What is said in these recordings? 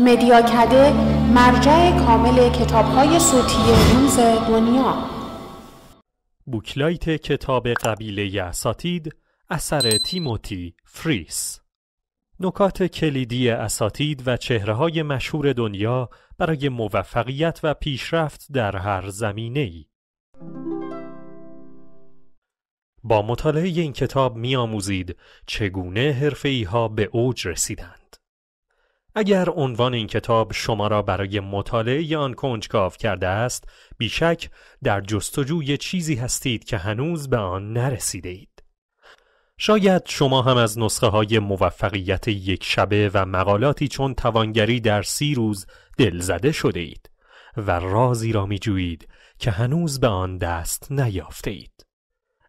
مدیاکده مرجع کامل های صوتی روز دنیا بوکلایت کتاب قبیله اساتید اثر تیموتی فریس نکات کلیدی اساتید و چهره های مشهور دنیا برای موفقیت و پیشرفت در هر زمینه ای. با مطالعه این کتاب می آموزید چگونه حرفه ها به اوج رسیدند. اگر عنوان این کتاب شما را برای مطالعه آن کنجکاو کرده است بیشک در جستجوی چیزی هستید که هنوز به آن نرسیده اید شاید شما هم از نسخه های موفقیت یک شبه و مقالاتی چون توانگری در سی روز دلزده شده اید و رازی را می جویید که هنوز به آن دست نیافته اید.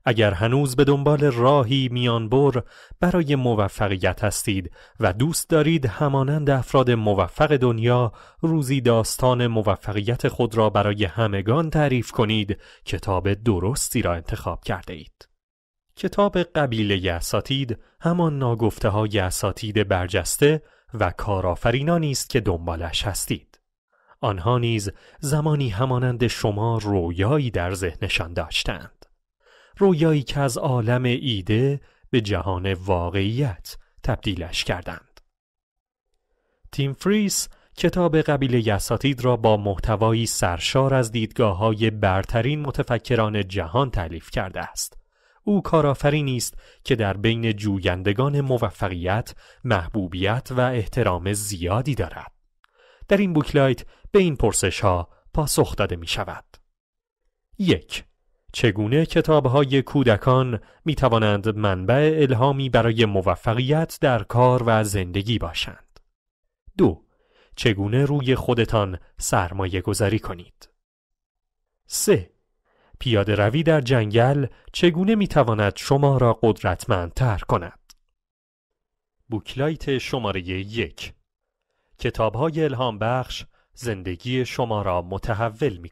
اگر هنوز به دنبال راهی میان بر برای موفقیت هستید و دوست دارید همانند افراد موفق دنیا روزی داستان موفقیت خود را برای همگان تعریف کنید کتاب درستی را انتخاب کرده اید. کتاب قبیله اساتید همان ناگفته های اساتید برجسته و کارآفرینانی است که دنبالش هستید. آنها نیز زمانی همانند شما رویایی در ذهنشان داشتند. رویایی که از عالم ایده به جهان واقعیت تبدیلش کردند. تیم فریس کتاب قبیله یساتید را با محتوایی سرشار از دیدگاه های برترین متفکران جهان تعلیف کرده است. او کارآفرینی است که در بین جویندگان موفقیت، محبوبیت و احترام زیادی دارد. در این بوکلایت به این پرسش ها پاسخ داده می شود. یک چگونه کتابهای کودکان می توانند منبع الهامی برای موفقیت در کار و زندگی باشند. دو چگونه روی خودتان سرمایه گذاری کنید. سه، پیاده روی در جنگل چگونه می شما را قدرتمندتر کند؟ بوکلایت شماره یک کتاب های الهام بخش زندگی شما را متحول می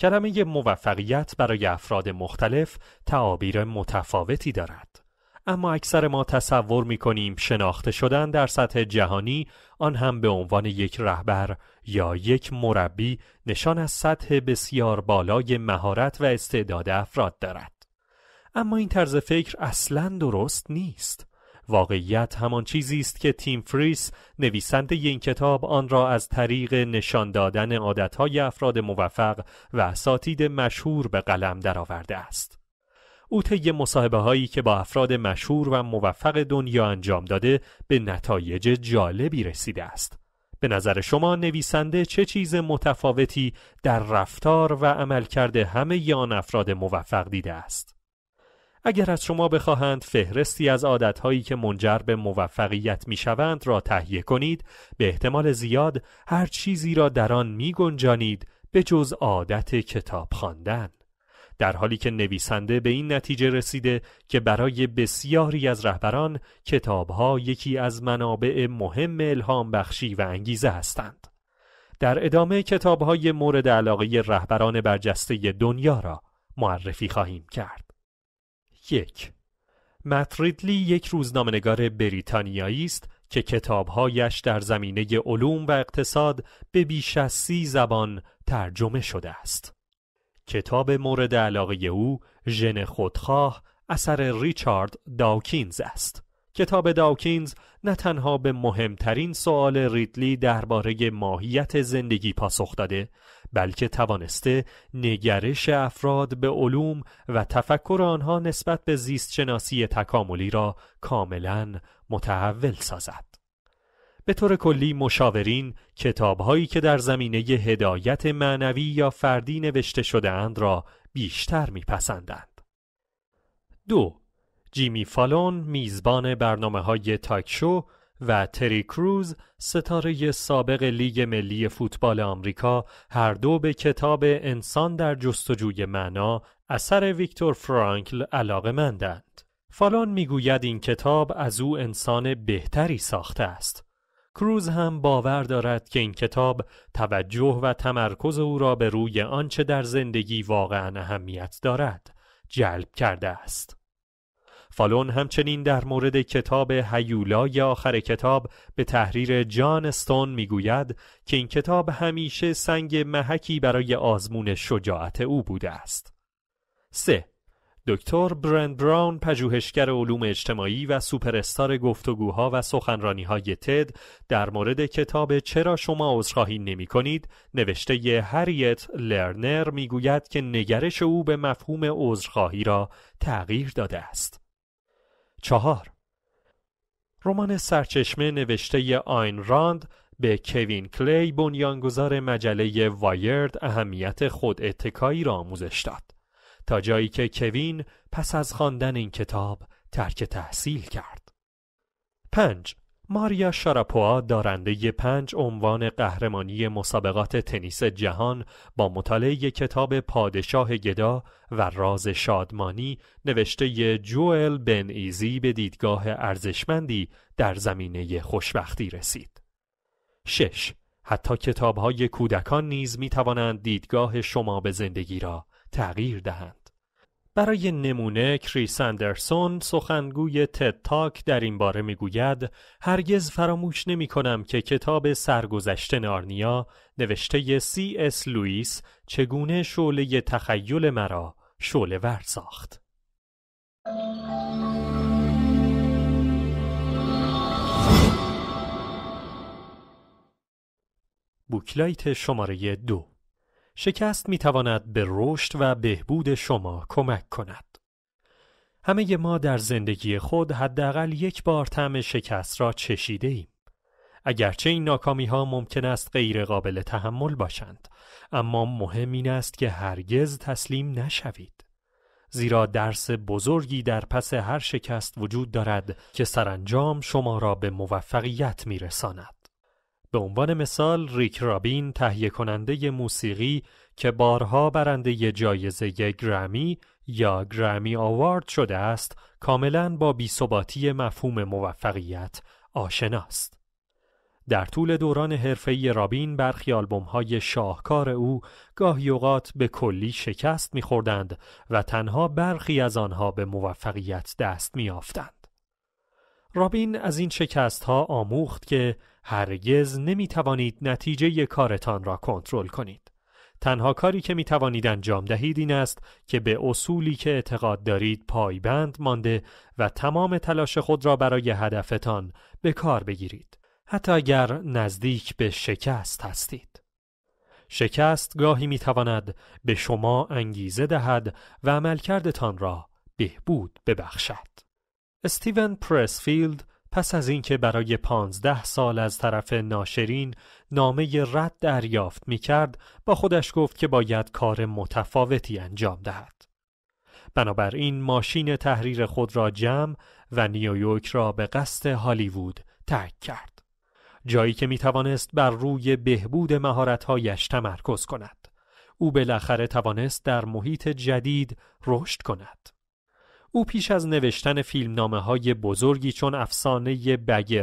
کلمه موفقیت برای افراد مختلف تعابیر متفاوتی دارد. اما اکثر ما تصور می کنیم شناخته شدن در سطح جهانی آن هم به عنوان یک رهبر یا یک مربی نشان از سطح بسیار بالای مهارت و استعداد افراد دارد. اما این طرز فکر اصلا درست نیست. واقعیت همان چیزی است که تیم فریس نویسنده این کتاب آن را از طریق نشان دادن عادتهای افراد موفق و اساتید مشهور به قلم درآورده است. او طی مصاحبه هایی که با افراد مشهور و موفق دنیا انجام داده به نتایج جالبی رسیده است. به نظر شما نویسنده چه چیز متفاوتی در رفتار و عملکرد همه آن افراد موفق دیده است؟ اگر از شما بخواهند فهرستی از عادتهایی که منجر به موفقیت شوند را تهیه کنید به احتمال زیاد هر چیزی را در آن می گنجانید به جز عادت کتاب خواندن در حالی که نویسنده به این نتیجه رسیده که برای بسیاری از رهبران کتابها یکی از منابع مهم الهام بخشی و انگیزه هستند در ادامه کتابهای مورد علاقه رهبران برجسته دنیا را معرفی خواهیم کرد یک متریدلی یک روزنامهنگار بریتانیایی است که کتابهایش در زمینه علوم و اقتصاد به بیش از سی زبان ترجمه شده است. کتاب مورد علاقه او ژن خودخواه اثر ریچارد داوکینز است. کتاب داوکینز نه تنها به مهمترین سوال ریدلی درباره ماهیت زندگی پاسخ داده بلکه توانسته نگرش افراد به علوم و تفکر آنها نسبت به زیست شناسی تکاملی را کاملا متحول سازد به طور کلی مشاورین کتابهایی که در زمینه هدایت معنوی یا فردی نوشته شده اند را بیشتر میپسندند. دو جیمی فالون میزبان برنامه های شو و تری کروز ستاره سابق لیگ ملی فوتبال آمریکا هر دو به کتاب انسان در جستجوی معنا اثر ویکتور فرانکل علاقه مندند. فالون میگوید این کتاب از او انسان بهتری ساخته است. کروز هم باور دارد که این کتاب توجه و تمرکز او را به روی آنچه در زندگی واقعا اهمیت دارد جلب کرده است. فالون همچنین در مورد کتاب هیولا یا آخر کتاب به تحریر جان استون میگوید که این کتاب همیشه سنگ محکی برای آزمون شجاعت او بوده است. 3. دکتر برند براون پژوهشگر علوم اجتماعی و سوپرستار گفتگوها و سخنرانی های تد در مورد کتاب چرا شما عذرخواهی نمی کنید نوشته ی هریت لرنر میگوید که نگرش او به مفهوم عذرخواهی را تغییر داده است. چهار رمان سرچشمه نوشته آین راند به کوین کلی بنیانگذار مجله وایرد اهمیت خود اتکایی را آموزش داد تا جایی که کوین پس از خواندن این کتاب ترک تحصیل کرد. 5. ماریا شاراپوا دارنده پنج عنوان قهرمانی مسابقات تنیس جهان با مطالعه کتاب پادشاه گدا و راز شادمانی نوشته جوئل بن ایزی به دیدگاه ارزشمندی در زمینه خوشبختی رسید. 6. حتی کتاب‌های کودکان نیز می توانند دیدگاه شما به زندگی را تغییر دهند. برای نمونه کریس اندرسون سخنگوی تد تاک در این باره میگوید هرگز فراموش نمی کنم که کتاب سرگذشت نارنیا نوشته سی اس لوئیس چگونه شعله تخیل مرا شعله ور ساخت. بوکلایت شماره دو شکست می تواند به رشد و بهبود شما کمک کند. همه ما در زندگی خود حداقل یک بار طعم شکست را چشیده ایم. اگرچه این ناکامی ها ممکن است غیر قابل تحمل باشند، اما مهم این است که هرگز تسلیم نشوید. زیرا درس بزرگی در پس هر شکست وجود دارد که سرانجام شما را به موفقیت می رساند. به عنوان مثال ریک رابین تهیه کننده موسیقی که بارها برنده جایزه گرمی یا گرمی آوارد شده است کاملا با بیثباتی مفهوم موفقیت آشناست. در طول دوران حرفه‌ای رابین برخی آلبوم‌های شاهکار او گاهی اوقات به کلی شکست می‌خوردند و تنها برخی از آنها به موفقیت دست می‌یافتند. رابین از این شکست ها آموخت که هرگز نمی توانید نتیجه کارتان را کنترل کنید. تنها کاری که می توانید انجام دهید این است که به اصولی که اعتقاد دارید پایبند مانده و تمام تلاش خود را برای هدفتان به کار بگیرید. حتی اگر نزدیک به شکست هستید. شکست گاهی می به شما انگیزه دهد و عملکردتان را بهبود ببخشد. استیون پرسفیلد پس از اینکه برای پانزده سال از طرف ناشرین نامه رد دریافت می کرد با خودش گفت که باید کار متفاوتی انجام دهد. بنابراین ماشین تحریر خود را جمع و نیویورک را به قصد هالیوود ترک کرد. جایی که می توانست بر روی بهبود مهارتهایش تمرکز کند. او بالاخره توانست در محیط جدید رشد کند. او پیش از نوشتن فیلمنامه های بزرگی چون افسانه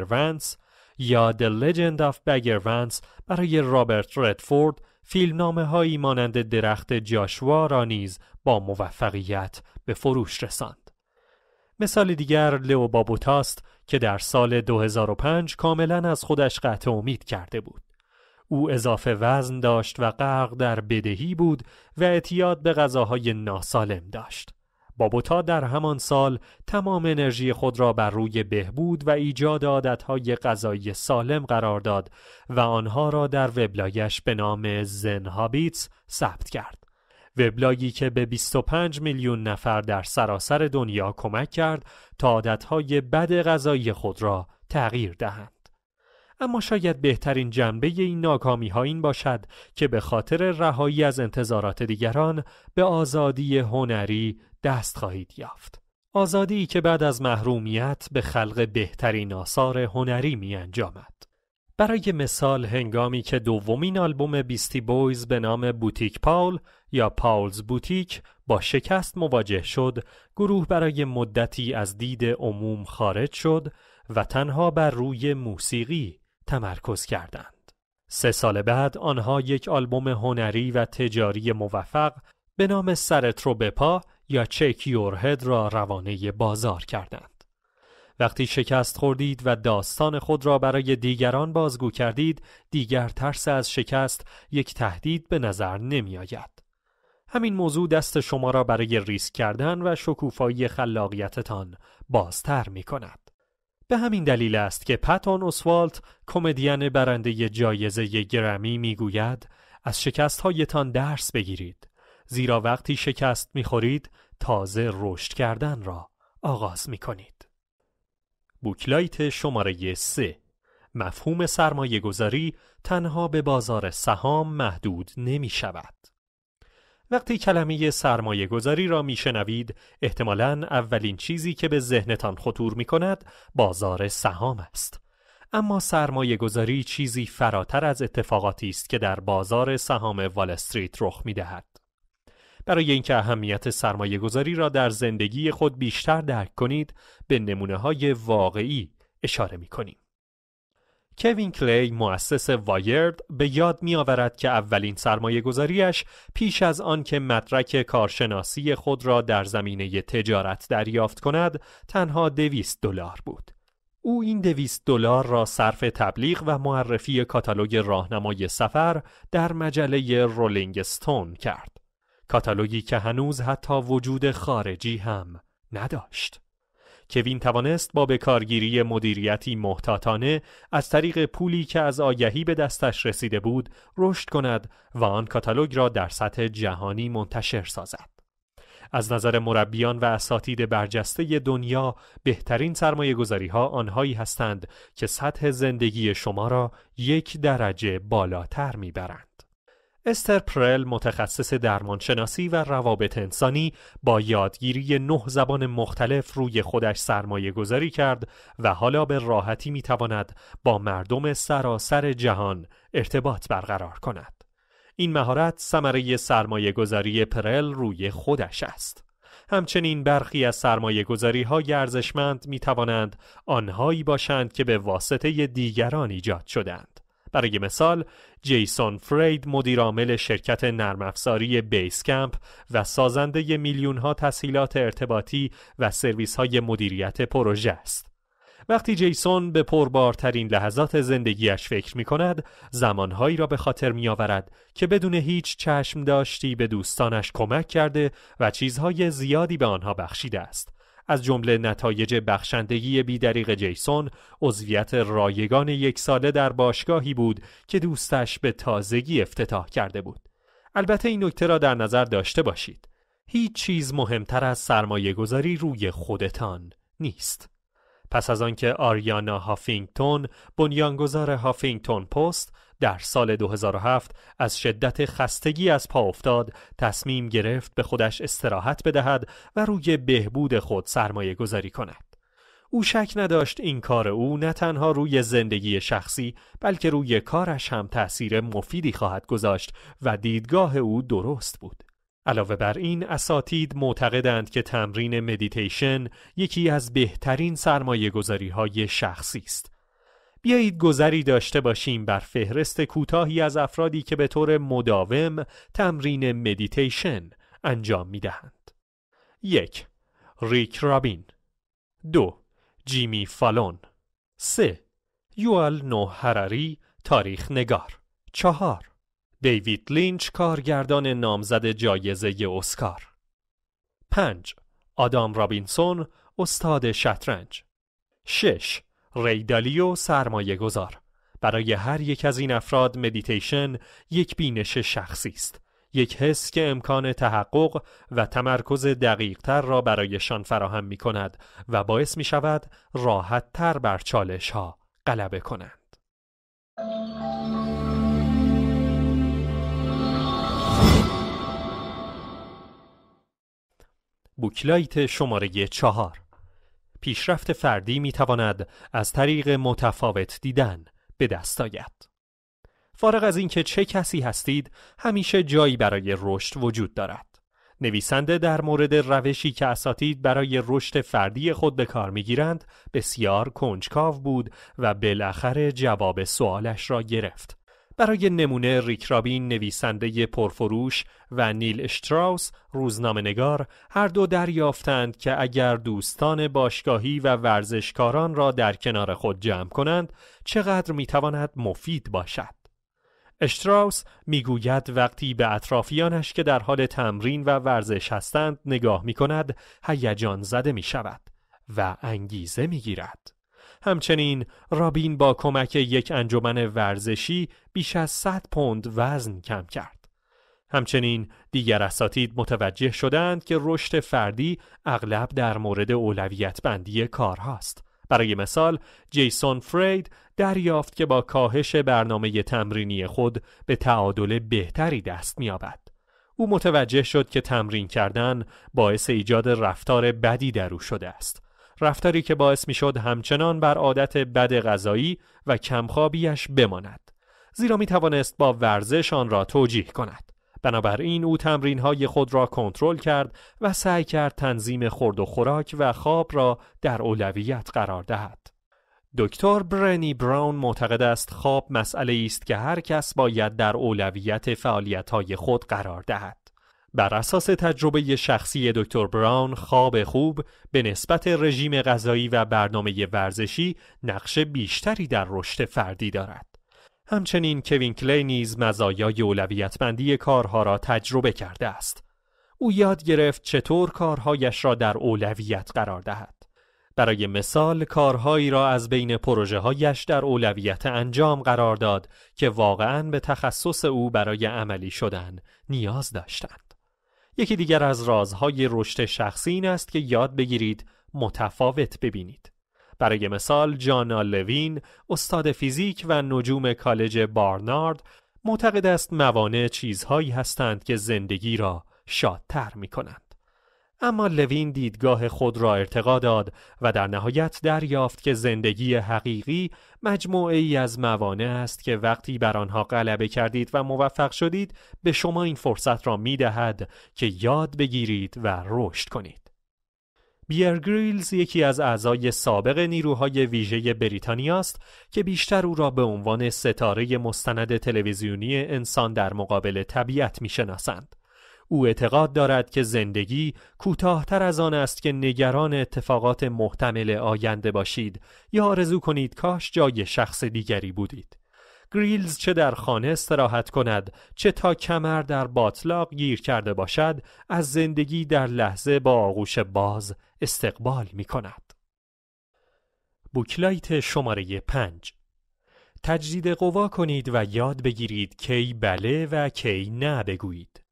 ونس یا The Legend of Vance برای رابرت ردفورد نامه هایی مانند درخت جاشوا را نیز با موفقیت به فروش رساند. مثال دیگر لئو بابوتاست که در سال 2005 کاملا از خودش قطع امید کرده بود. او اضافه وزن داشت و غرق در بدهی بود و اعتیاد به غذاهای ناسالم داشت. بابوتا در همان سال تمام انرژی خود را بر روی بهبود و ایجاد عادتهای غذایی سالم قرار داد و آنها را در وبلاگش به نام زن هابیتس ثبت کرد. وبلاگی که به 25 میلیون نفر در سراسر دنیا کمک کرد تا عادتهای بد غذایی خود را تغییر دهند. اما شاید بهترین جنبه این ناکامی ها این باشد که به خاطر رهایی از انتظارات دیگران به آزادی هنری دست خواهید یافت. آزادی که بعد از محرومیت به خلق بهترین آثار هنری می انجامد. برای مثال هنگامی که دومین آلبوم بیستی بویز به نام بوتیک پاول یا پاولز بوتیک با شکست مواجه شد گروه برای مدتی از دید عموم خارج شد و تنها بر روی موسیقی تمرکز کردند. سه سال بعد آنها یک آلبوم هنری و تجاری موفق به نام سرت رو پا یا چک هد را روانه بازار کردند. وقتی شکست خوردید و داستان خود را برای دیگران بازگو کردید، دیگر ترس از شکست یک تهدید به نظر نمی آید. همین موضوع دست شما را برای ریسک کردن و شکوفایی خلاقیتتان بازتر می کند. به همین دلیل است که پتون اسوالت کمدین برنده جایزه گرمی میگوید از شکست هایتان درس بگیرید زیرا وقتی شکست میخورید تازه رشد کردن را آغاز میکنید بوکلایت شماره 3 مفهوم سرمایه گذاری تنها به بازار سهام محدود نمی شود. وقتی کلمه سرمایه گذاری را شنوید، احتمالا اولین چیزی که به ذهنتان خطور می کند بازار سهام است. اما سرمایه گذاری چیزی فراتر از اتفاقاتی است که در بازار سهام وال استریت رخ می دهد. برای اینکه اهمیت سرمایه گذاری را در زندگی خود بیشتر درک کنید به نمونه های واقعی اشاره می کنید. کوین کلی مؤسس وایرد به یاد می آورد که اولین سرمایه گذاریش پیش از آن که مدرک کارشناسی خود را در زمینه تجارت دریافت کند تنها دویست دلار بود. او این دویست دلار را صرف تبلیغ و معرفی کاتالوگ راهنمای سفر در مجله رولینگ استون کرد. کاتالوگی که هنوز حتی وجود خارجی هم نداشت. کوین توانست با بکارگیری مدیریتی محتاطانه از طریق پولی که از آگهی به دستش رسیده بود رشد کند و آن کاتالوگ را در سطح جهانی منتشر سازد. از نظر مربیان و اساتید برجسته دنیا بهترین سرمایه گذاری ها آنهایی هستند که سطح زندگی شما را یک درجه بالاتر میبرند. استر پرل متخصص درمانشناسی و روابط انسانی با یادگیری نه زبان مختلف روی خودش سرمایه گذاری کرد و حالا به راحتی می تواند با مردم سراسر جهان ارتباط برقرار کند. این مهارت ثمره سرمایه گذاری پرل روی خودش است. همچنین برخی از سرمایه گذاری های ارزشمند می توانند آنهایی باشند که به واسطه دیگران ایجاد شدند. برای مثال جیسون فرید مدیرعامل شرکت نرم افزاری بیس کمپ و سازنده میلیون ها تسهیلات ارتباطی و سرویس های مدیریت پروژه است. وقتی جیسون به پربارترین لحظات زندگیش فکر می کند، زمانهایی را به خاطر می آورد که بدون هیچ چشم داشتی به دوستانش کمک کرده و چیزهای زیادی به آنها بخشیده است. از جمله نتایج بخشندگی بیدریق جیسون عضویت رایگان یک ساله در باشگاهی بود که دوستش به تازگی افتتاح کرده بود البته این نکته را در نظر داشته باشید هیچ چیز مهمتر از سرمایه گذاری روی خودتان نیست پس از آنکه آریانا هافینگتون بنیانگذار هافینگتون پست در سال 2007 از شدت خستگی از پا افتاد تصمیم گرفت به خودش استراحت بدهد و روی بهبود خود سرمایه گذاری کند. او شک نداشت این کار او نه تنها روی زندگی شخصی بلکه روی کارش هم تأثیر مفیدی خواهد گذاشت و دیدگاه او درست بود. علاوه بر این اساتید معتقدند که تمرین مدیتیشن یکی از بهترین سرمایه های شخصی است. بیایید گذری داشته باشیم بر فهرست کوتاهی از افرادی که به طور مداوم تمرین مدیتیشن انجام می دهند. یک ریک رابین دو جیمی فالون سه یوال نو هراری تاریخ نگار چهار دیوید لینچ کارگردان نامزد جایزه اسکار پنج آدام رابینسون استاد شطرنج شش ریدالی و سرمایه گذار برای هر یک از این افراد مدیتیشن یک بینش شخصی است یک حس که امکان تحقق و تمرکز تر را برایشان فراهم می کند و باعث می شود راحت تر بر چالش ها غلبه کنند. بوکلایت شماره چهار پیشرفت فردی می تواند از طریق متفاوت دیدن به دست آید. فارغ از اینکه چه کسی هستید، همیشه جایی برای رشد وجود دارد. نویسنده در مورد روشی که اساتید برای رشد فردی خود به کار گیرند بسیار کنجکاو بود و بالاخره جواب سوالش را گرفت برای نمونه ریک رابین نویسنده پرفروش و نیل اشتراوس روزنامه نگار هر دو دریافتند که اگر دوستان باشگاهی و ورزشکاران را در کنار خود جمع کنند چقدر میتواند مفید باشد اشتراوس میگوید وقتی به اطرافیانش که در حال تمرین و ورزش هستند نگاه می کند هیجان زده می شود و انگیزه می گیرد. همچنین رابین با کمک یک انجمن ورزشی بیش از 100 پوند وزن کم کرد. همچنین دیگر اساتید متوجه شدند که رشد فردی اغلب در مورد اولویت بندی کارهاست. برای مثال جیسون فرید دریافت که با کاهش برنامه تمرینی خود به تعادل بهتری دست میابد او متوجه شد که تمرین کردن باعث ایجاد رفتار بدی در او شده است رفتاری که باعث میشد همچنان بر عادت بد غذایی و کمخوابیش بماند زیرا می توانست با ورزش آن را توجیه کند بنابراین او تمرین های خود را کنترل کرد و سعی کرد تنظیم خورد و خوراک و خواب را در اولویت قرار دهد دکتر برنی براون معتقد است خواب مسئله است که هر کس باید در اولویت فعالیت های خود قرار دهد بر اساس تجربه شخصی دکتر براون خواب خوب به نسبت رژیم غذایی و برنامه ورزشی نقش بیشتری در رشد فردی دارد. همچنین کوین کلی نیز مزایای بندی کارها را تجربه کرده است. او یاد گرفت چطور کارهایش را در اولویت قرار دهد. برای مثال کارهایی را از بین پروژه هایش در اولویت انجام قرار داد که واقعا به تخصص او برای عملی شدن نیاز داشتند. یکی دیگر از رازهای رشد شخصی این است که یاد بگیرید متفاوت ببینید. برای مثال جانا لوین، استاد فیزیک و نجوم کالج بارنارد معتقد است موانع چیزهایی هستند که زندگی را شادتر می کنند. اما لوین دیدگاه خود را ارتقا داد و در نهایت دریافت که زندگی حقیقی مجموعه ای از موانع است که وقتی بر آنها غلبه کردید و موفق شدید به شما این فرصت را می دهد که یاد بگیرید و رشد کنید. بیر گریلز یکی از اعضای سابق نیروهای ویژه بریتانیا است که بیشتر او را به عنوان ستاره مستند تلویزیونی انسان در مقابل طبیعت شناسند. او اعتقاد دارد که زندگی کوتاهتر از آن است که نگران اتفاقات محتمل آینده باشید یا آرزو کنید کاش جای شخص دیگری بودید. گریلز چه در خانه استراحت کند چه تا کمر در باطلاق گیر کرده باشد از زندگی در لحظه با آغوش باز استقبال می کند. بوکلایت شماره پنج تجدید قوا کنید و یاد بگیرید کی بله و کی نه بگویید.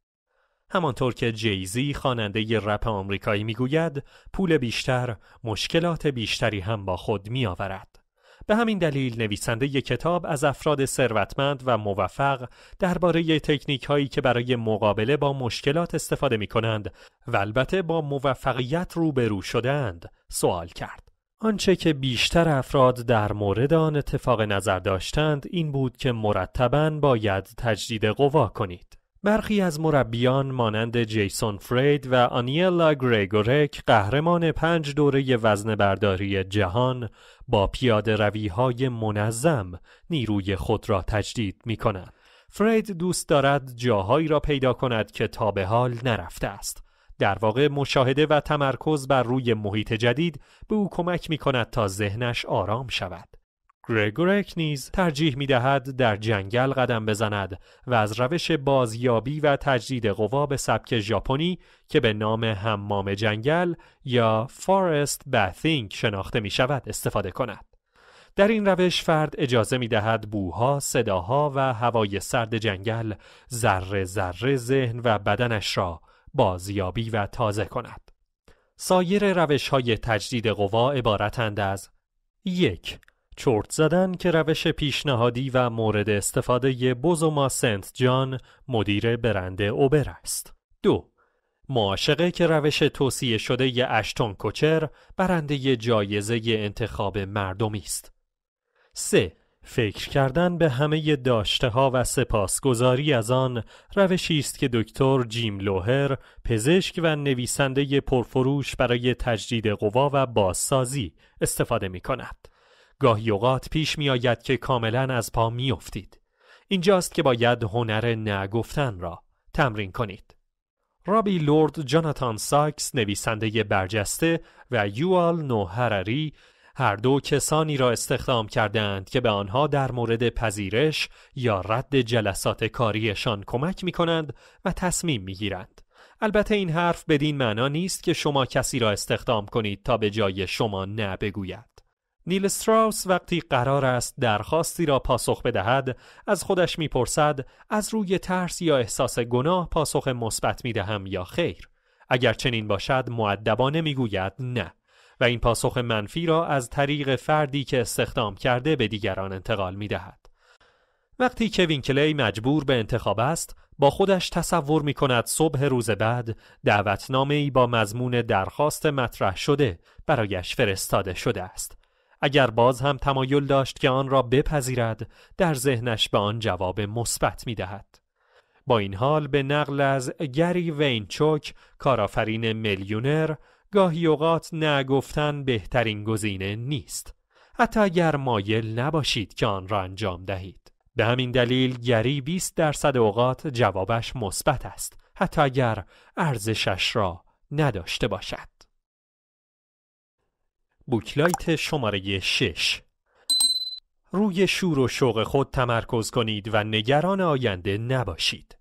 همانطور که جیزی خواننده رپ آمریکایی میگوید پول بیشتر مشکلات بیشتری هم با خود می آورد. به همین دلیل نویسنده ی کتاب از افراد ثروتمند و موفق درباره تکنیک هایی که برای مقابله با مشکلات استفاده می کنند و البته با موفقیت روبرو شدند سوال کرد. آنچه که بیشتر افراد در مورد آن اتفاق نظر داشتند این بود که مرتبا باید تجدید قوا کنید. برخی از مربیان مانند جیسون فرید و آنیلا گریگورک قهرمان پنج دوره وزن برداری جهان با پیاده روی منظم نیروی خود را تجدید می کند. فرید دوست دارد جاهایی را پیدا کند که تا به حال نرفته است. در واقع مشاهده و تمرکز بر روی محیط جدید به او کمک می کند تا ذهنش آرام شود. گرگورک نیز ترجیح می دهد در جنگل قدم بزند و از روش بازیابی و تجدید قوا به سبک ژاپنی که به نام حمام جنگل یا فارست باثینگ شناخته می شود استفاده کند. در این روش فرد اجازه می دهد بوها، صداها و هوای سرد جنگل ذره ذره ذهن و بدنش را بازیابی و تازه کند. سایر روش های تجدید قوا عبارتند از یک چرت زدن که روش پیشنهادی و مورد استفاده بوزوما سنت جان مدیر برند اوبر است. دو معاشقه که روش توصیه شده ی اشتون کوچر برنده جایزه ی انتخاب مردمی است. 3. فکر کردن به همه داشته ها و سپاسگزاری از آن روشی است که دکتر جیم لوهر پزشک و نویسنده پرفروش برای تجدید قوا و بازسازی استفاده می کند. گاهی اوقات پیش می آید که کاملا از پا می افتید. اینجاست که باید هنر نگفتن را تمرین کنید. رابی لورد جاناتان ساکس نویسنده برجسته و یوال نوهرری هر دو کسانی را استخدام کردند که به آنها در مورد پذیرش یا رد جلسات کاریشان کمک می کنند و تصمیم می گیرند. البته این حرف بدین معنا نیست که شما کسی را استخدام کنید تا به جای شما نه بگوید. نیل استراوس وقتی قرار است درخواستی را پاسخ بدهد از خودش میپرسد از روی ترس یا احساس گناه پاسخ مثبت میدهم یا خیر اگر چنین باشد معدبانه میگوید نه و این پاسخ منفی را از طریق فردی که استخدام کرده به دیگران انتقال میدهد وقتی کوین کلی مجبور به انتخاب است با خودش تصور می کند صبح روز بعد دعوتنامه ای با مضمون درخواست مطرح شده برایش فرستاده شده است اگر باز هم تمایل داشت که آن را بپذیرد در ذهنش به آن جواب مثبت می دهد. با این حال به نقل از گری وینچوک کارآفرین میلیونر گاهی اوقات نگفتن بهترین گزینه نیست حتی اگر مایل نباشید که آن را انجام دهید به همین دلیل گری 20 درصد اوقات جوابش مثبت است حتی اگر ارزشش را نداشته باشد بوکلایت شماره 6 روی شور و شوق خود تمرکز کنید و نگران آینده نباشید.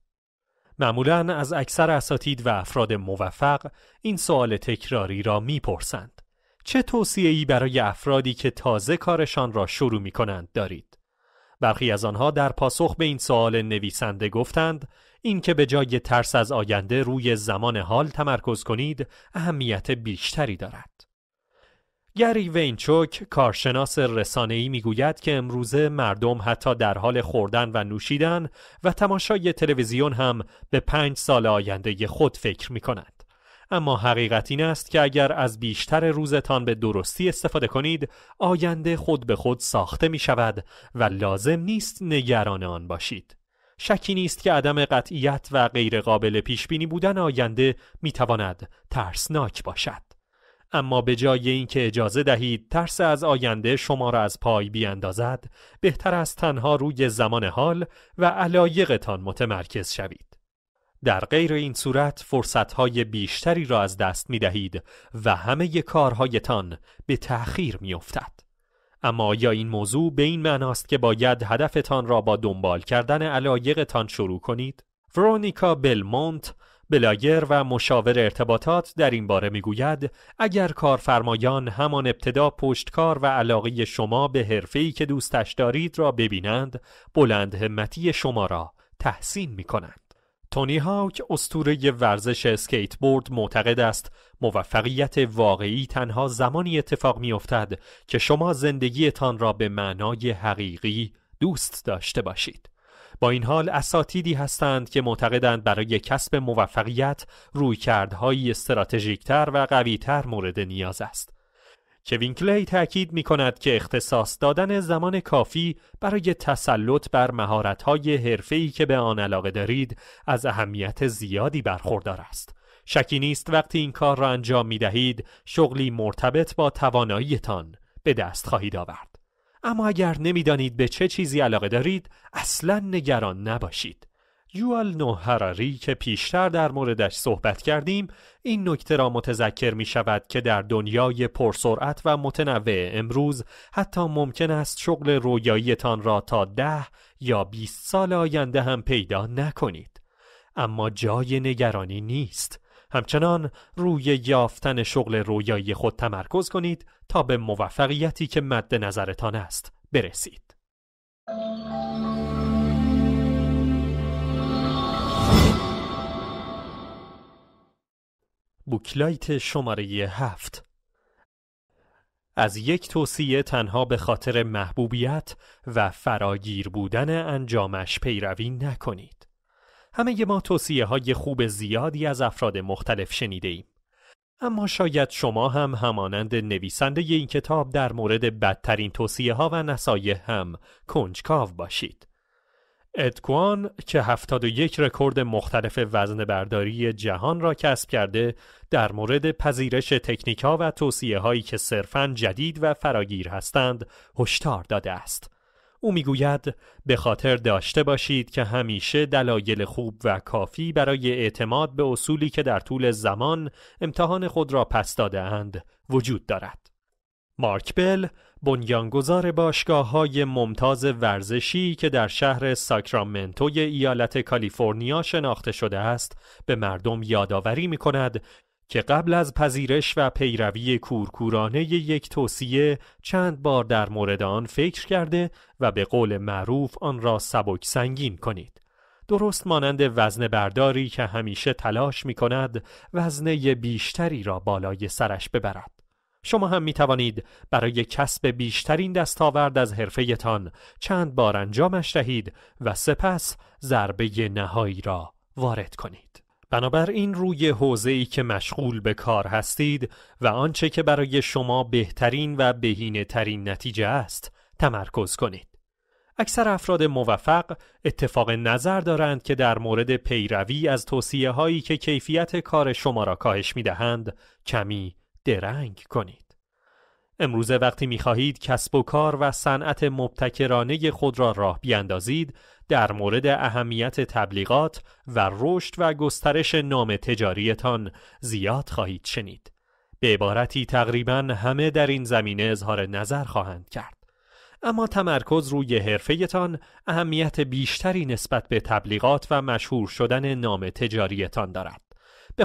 معمولا از اکثر اساتید و افراد موفق این سوال تکراری را میپرسند. چه ای برای افرادی که تازه کارشان را شروع می کنند دارید؟ برخی از آنها در پاسخ به این سوال نویسنده گفتند اینکه به جای ترس از آینده روی زمان حال تمرکز کنید اهمیت بیشتری دارد. گری وینچوک کارشناس رسانه‌ای میگوید که امروزه مردم حتی در حال خوردن و نوشیدن و تماشای تلویزیون هم به پنج سال آینده خود فکر می کند. اما حقیقت این است که اگر از بیشتر روزتان به درستی استفاده کنید آینده خود به خود ساخته می شود و لازم نیست نگران آن باشید. شکی نیست که عدم قطعیت و غیرقابل پیش بینی بودن آینده می تواند ترسناک باشد. اما به جای اینکه اجازه دهید ترس از آینده شما را از پای بیاندازد بهتر است تنها روی زمان حال و علایقتان متمرکز شوید در غیر این صورت فرصتهای بیشتری را از دست می دهید و همه کارهایتان به تأخیر می افتد. اما یا این موضوع به این معناست که باید هدفتان را با دنبال کردن علایقتان شروع کنید؟ فرونیکا بلمونت بلاگر و مشاور ارتباطات در این باره میگوید اگر کارفرمایان همان ابتدا پشتکار و علاقه شما به حرفه‌ای که دوستش دارید را ببینند بلند همتی شما را تحسین می کنند. تونی هاوک استوره ورزش بورد معتقد است موفقیت واقعی تنها زمانی اتفاق می افتد که شما زندگیتان را به معنای حقیقی دوست داشته باشید. با این حال اساتیدی هستند که معتقدند برای کسب موفقیت رویکردهایی استراتژیکتر و قویتر مورد نیاز است. که کلی تأکید می کند که اختصاص دادن زمان کافی برای تسلط بر مهارت‌های حرفه‌ای که به آن علاقه دارید از اهمیت زیادی برخوردار است. شکی نیست وقتی این کار را انجام می دهید شغلی مرتبط با تواناییتان به دست خواهید آورد. اما اگر نمیدانید به چه چیزی علاقه دارید اصلا نگران نباشید یوال نو هراری که پیشتر در موردش صحبت کردیم این نکته را متذکر می شود که در دنیای پرسرعت و متنوع امروز حتی ممکن است شغل رویاییتان را تا ده یا 20 سال آینده هم پیدا نکنید اما جای نگرانی نیست همچنان روی یافتن شغل رویایی خود تمرکز کنید تا به موفقیتی که مد نظرتان است برسید. بوکلایت شماره هفت از یک توصیه تنها به خاطر محبوبیت و فراگیر بودن انجامش پیروی نکنید. همه ما توصیه های خوب زیادی از افراد مختلف شنیده ایم. اما شاید شما هم همانند نویسنده این کتاب در مورد بدترین توصیه ها و نصایح هم کنجکاو باشید. ادکوان که 71 رکورد مختلف وزن برداری جهان را کسب کرده در مورد پذیرش تکنیک ها و توصیه هایی که صرفا جدید و فراگیر هستند هشدار داده است. او میگوید به خاطر داشته باشید که همیشه دلایل خوب و کافی برای اعتماد به اصولی که در طول زمان امتحان خود را پس داده اند وجود دارد. مارک بل بنیانگذار باشگاه های ممتاز ورزشی که در شهر ساکرامنتوی ایالت کالیفرنیا شناخته شده است به مردم یادآوری می کند که قبل از پذیرش و پیروی کورکورانه یک توصیه چند بار در مورد آن فکر کرده و به قول معروف آن را سبک سنگین کنید. درست مانند وزن برداری که همیشه تلاش می کند وزنه بیشتری را بالای سرش ببرد. شما هم می توانید برای کسب بیشترین دستاورد از حرفهتان چند بار انجامش دهید و سپس ضربه نهایی را وارد کنید. بنابراین روی ای که مشغول به کار هستید و آنچه که برای شما بهترین و بهینه ترین نتیجه است تمرکز کنید. اکثر افراد موفق اتفاق نظر دارند که در مورد پیروی از توصیه هایی که کیفیت کار شما را کاهش می دهند کمی درنگ کنید. امروزه وقتی می خواهید کسب و کار و صنعت مبتکرانه خود را راه بیاندازید در مورد اهمیت تبلیغات و رشد و گسترش نام تجاریتان زیاد خواهید شنید. به عبارتی تقریبا همه در این زمینه اظهار نظر خواهند کرد. اما تمرکز روی حرفهتان اهمیت بیشتری نسبت به تبلیغات و مشهور شدن نام تجاریتان دارد. به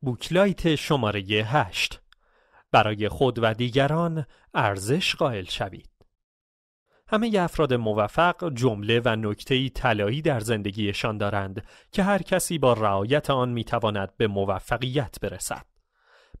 بوکلایت شماره 8 برای خود و دیگران ارزش قائل شوید. همه افراد موفق جمله و ای طلایی در زندگیشان دارند که هر کسی با رعایت آن میتواند به موفقیت برسد.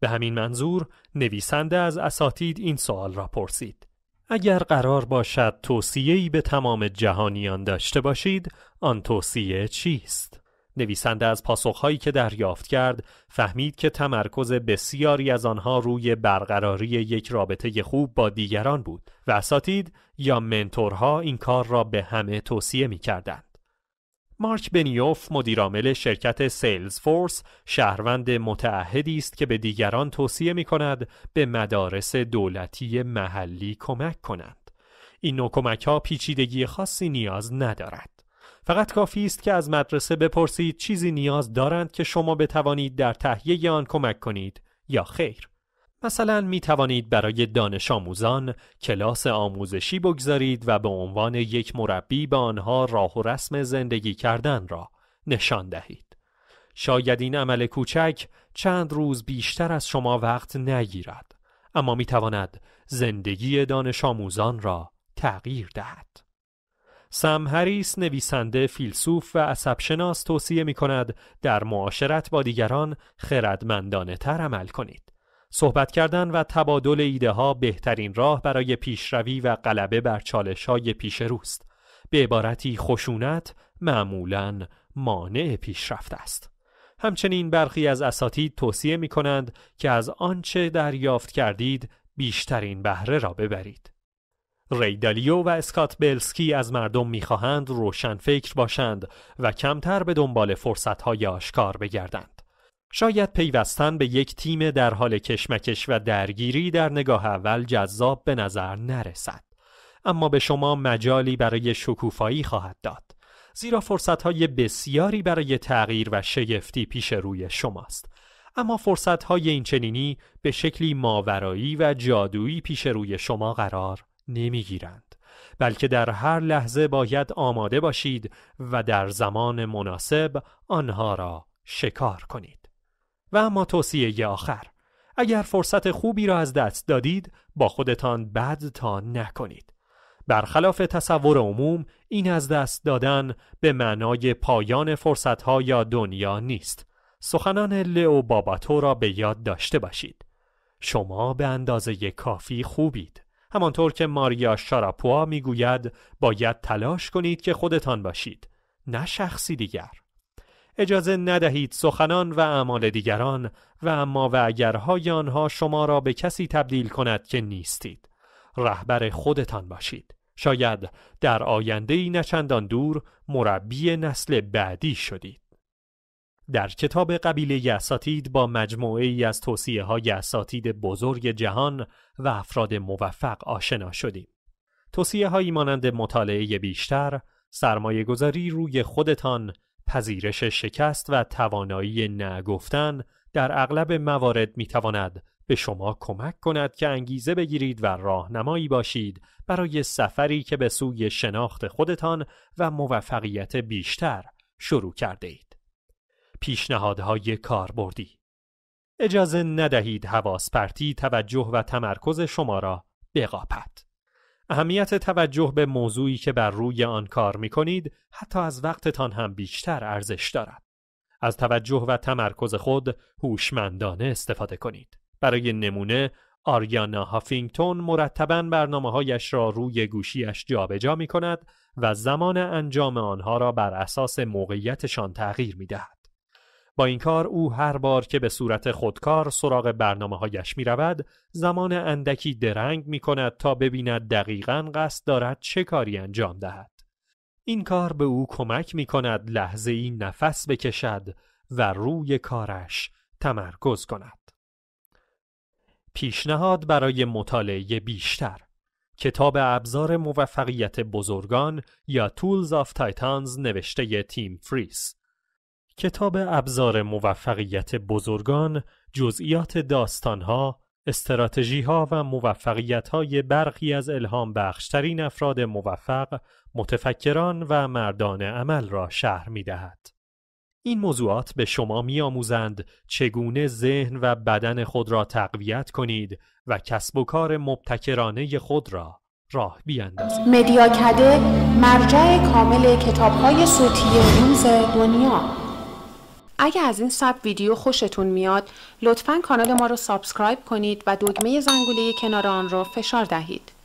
به همین منظور نویسنده از اساتید این سوال را پرسید. اگر قرار باشد توصیه‌ای به تمام جهانیان داشته باشید، آن توصیه چیست؟ نویسنده از پاسخهایی که دریافت کرد فهمید که تمرکز بسیاری از آنها روی برقراری یک رابطه خوب با دیگران بود و اساتید یا منتورها این کار را به همه توصیه می کردند. مارک بنیوف مدیرعامل شرکت سیلز فورس شهروند متعهدی است که به دیگران توصیه می کند به مدارس دولتی محلی کمک کنند. این نوع کمک ها پیچیدگی خاصی نیاز ندارد. فقط کافی است که از مدرسه بپرسید چیزی نیاز دارند که شما بتوانید در تهیه آن کمک کنید یا خیر مثلا می توانید برای دانش آموزان کلاس آموزشی بگذارید و به عنوان یک مربی به آنها راه و رسم زندگی کردن را نشان دهید. شاید این عمل کوچک چند روز بیشتر از شما وقت نگیرد اما می تواند زندگی دانش آموزان را تغییر دهد. سم هریس نویسنده فیلسوف و عصبشناس توصیه می کند در معاشرت با دیگران خردمندانه تر عمل کنید. صحبت کردن و تبادل ایده ها بهترین راه برای پیشروی و غلبه بر چالش های پیش روست. به عبارتی خشونت معمولا مانع پیشرفت است. همچنین برخی از اساتید توصیه می کنند که از آنچه دریافت کردید بیشترین بهره را ببرید. ریدالیو و اسکات بلسکی از مردم میخواهند فکر باشند و کمتر به دنبال فرصتهای آشکار بگردند. شاید پیوستن به یک تیم در حال کشمکش و درگیری در نگاه اول جذاب به نظر نرسد. اما به شما مجالی برای شکوفایی خواهد داد. زیرا های بسیاری برای تغییر و شگفتی پیش روی شماست. اما فرصتهای اینچنینی به شکلی ماورایی و جادویی پیش روی شما قرار نمیگیرند بلکه در هر لحظه باید آماده باشید و در زمان مناسب آنها را شکار کنید و اما توصیه آخر اگر فرصت خوبی را از دست دادید با خودتان بد تا نکنید برخلاف تصور عموم این از دست دادن به معنای پایان فرصتها یا دنیا نیست سخنان لئو باباتو را به یاد داشته باشید شما به اندازه کافی خوبید همانطور که ماریا شاراپوا میگوید باید تلاش کنید که خودتان باشید نه شخصی دیگر اجازه ندهید سخنان و اعمال دیگران و اما و اگرهای آنها شما را به کسی تبدیل کند که نیستید رهبر خودتان باشید شاید در آینده ای نچندان دور مربی نسل بعدی شدید در کتاب قبیله اساتید با مجموعه ای از توصیه های اساتید بزرگ جهان و افراد موفق آشنا شدیم. توصیه هایی مانند مطالعه بیشتر، سرمایه گذاری روی خودتان، پذیرش شکست و توانایی نگفتن در اغلب موارد می به شما کمک کند که انگیزه بگیرید و راهنمایی باشید برای سفری که به سوی شناخت خودتان و موفقیت بیشتر شروع کرده اید. پیشنهادهای کاربردی اجازه ندهید حواس پرتی توجه و تمرکز شما را بقاپد اهمیت توجه به موضوعی که بر روی آن کار می کنید حتی از وقتتان هم بیشتر ارزش دارد از توجه و تمرکز خود هوشمندانه استفاده کنید برای نمونه آریانا هافینگتون مرتبا برنامه هایش را روی گوشیش جابجا جا می کند و زمان انجام آنها را بر اساس موقعیتشان تغییر می دهد. با این کار او هر بار که به صورت خودکار سراغ برنامه هایش می رود زمان اندکی درنگ می کند تا ببیند دقیقا قصد دارد چه کاری انجام دهد. این کار به او کمک می کند لحظه این نفس بکشد و روی کارش تمرکز کند. پیشنهاد برای مطالعه بیشتر کتاب ابزار موفقیت بزرگان یا Tools of Titans نوشته ی تیم فریس کتاب ابزار موفقیت بزرگان جزئیات داستانها، استراتژیها و موفقیت‌های برخی از الهام بخشترین افراد موفق، متفکران و مردان عمل را شهر می دهد. این موضوعات به شما می آموزند چگونه ذهن و بدن خود را تقویت کنید و کسب و کار مبتکرانه خود را راه بیاندازید. مدیاکده مرجع کامل کتاب‌های صوتی روز دنیا اگر از این سب ویدیو خوشتون میاد لطفا کانال ما رو سابسکرایب کنید و دکمه زنگوله کنار آن رو فشار دهید.